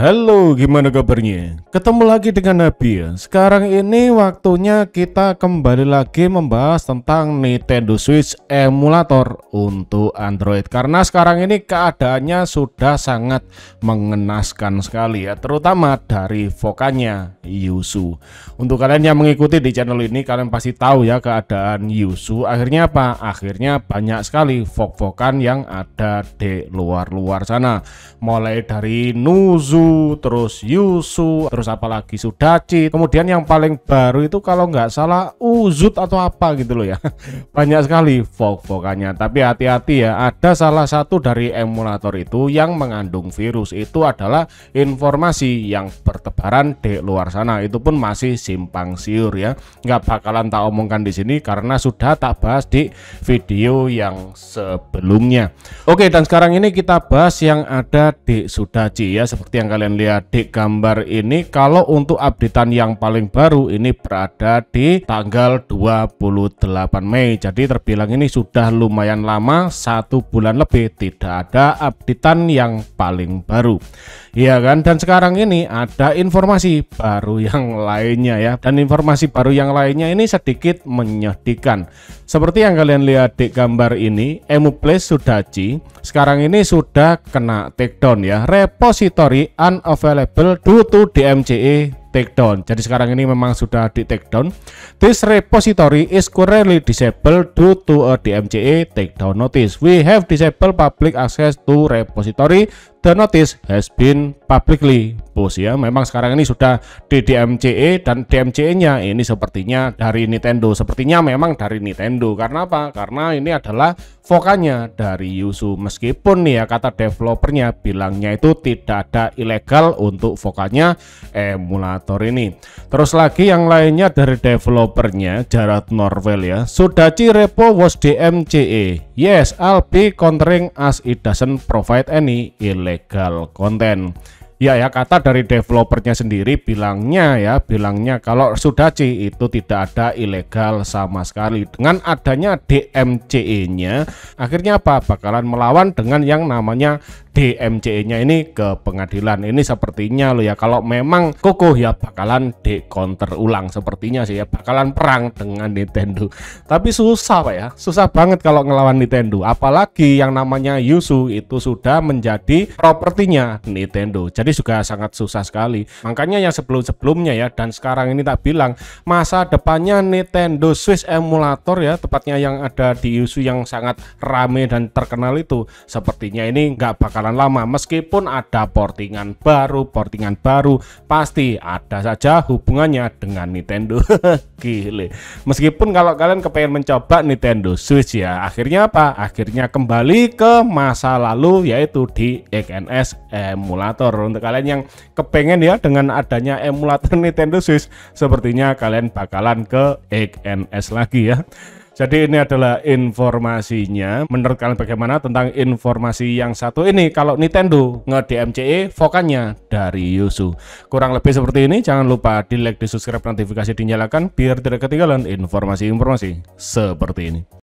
Halo, gimana kabarnya? Ketemu lagi dengan Nabi ya. Sekarang ini waktunya kita kembali lagi membahas tentang Nintendo Switch emulator untuk Android karena sekarang ini keadaannya sudah sangat mengenaskan sekali ya, terutama dari vokanya Yusu. Untuk kalian yang mengikuti di channel ini, kalian pasti tahu ya keadaan Yusu. Akhirnya apa? Akhirnya banyak sekali vok-vokan yang ada di luar-luar sana. Mulai dari Nuzu terus Yusu, terus apalagi Sudaci. Kemudian yang paling baru itu kalau nggak salah Uzut atau apa gitu loh ya. Banyak sekali vok-vokannya. Tapi hati-hati ya, ada salah satu dari emulator itu yang mengandung virus. Itu adalah informasi yang bertebaran di luar sana. Itu pun masih simpang siur ya. Nggak bakalan tak omongkan di sini karena sudah tak bahas di video yang sebelumnya. Oke, dan sekarang ini kita bahas yang ada di Sudaci ya seperti yang kalian kalian lihat di gambar ini kalau untuk updatean yang paling baru ini berada di tanggal 28 Mei jadi terbilang ini sudah lumayan lama satu bulan lebih tidak ada updatean yang paling baru ya kan dan sekarang ini ada informasi baru yang lainnya ya dan informasi baru yang lainnya ini sedikit menyedihkan seperti yang kalian lihat di gambar ini Emu Place ci sekarang ini sudah kena takedown ya repository unavailable due to DMCA e takedown. Jadi sekarang ini memang sudah di takedown. This repository is currently disabled due to a DMCA e takedown notice. We have disabled public access to repository The notice has been publicly post ya. Memang sekarang ini sudah di DMCE dan DMCE-nya ini sepertinya dari Nintendo. Sepertinya memang dari Nintendo. Karena apa? Karena ini adalah vokanya dari Yusu. Meskipun ya kata developernya bilangnya itu tidak ada ilegal untuk vokanya emulator ini. Terus lagi yang lainnya dari developernya Jarat Norvel ya. Sudah Repo was DMCE. Yes, I'll be countering as it doesn't provide any illegal legal konten. Ya ya kata dari developernya sendiri bilangnya ya bilangnya kalau sudah C itu tidak ada ilegal sama sekali dengan adanya DMCE-nya akhirnya apa bakalan melawan dengan yang namanya DMCE-nya ini ke pengadilan. Ini sepertinya loh ya kalau memang kokoh ya bakalan di counter ulang sepertinya sih ya bakalan perang dengan Nintendo. Tapi susah Pak ya, susah banget kalau ngelawan Nintendo. Apalagi yang namanya Yusu itu sudah menjadi propertinya Nintendo. Jadi juga sangat susah sekali. Makanya yang sebelum-sebelumnya ya dan sekarang ini tak bilang masa depannya Nintendo Switch emulator ya tepatnya yang ada di Yusu yang sangat rame dan terkenal itu sepertinya ini nggak bakalan lama meskipun ada portingan baru portingan baru pasti ada saja hubungannya dengan Nintendo gile meskipun kalau kalian kepengen mencoba Nintendo Switch ya akhirnya apa akhirnya kembali ke masa lalu yaitu di XNS emulator untuk kalian yang kepengen ya dengan adanya emulator Nintendo Switch sepertinya kalian bakalan ke XNS lagi ya jadi ini adalah informasinya. Menurut kalian bagaimana tentang informasi yang satu ini? Kalau Nintendo nge-DMCE, vokannya dari Yusu. Kurang lebih seperti ini. Jangan lupa di like, di subscribe, notifikasi dinyalakan biar tidak ketinggalan informasi-informasi seperti ini.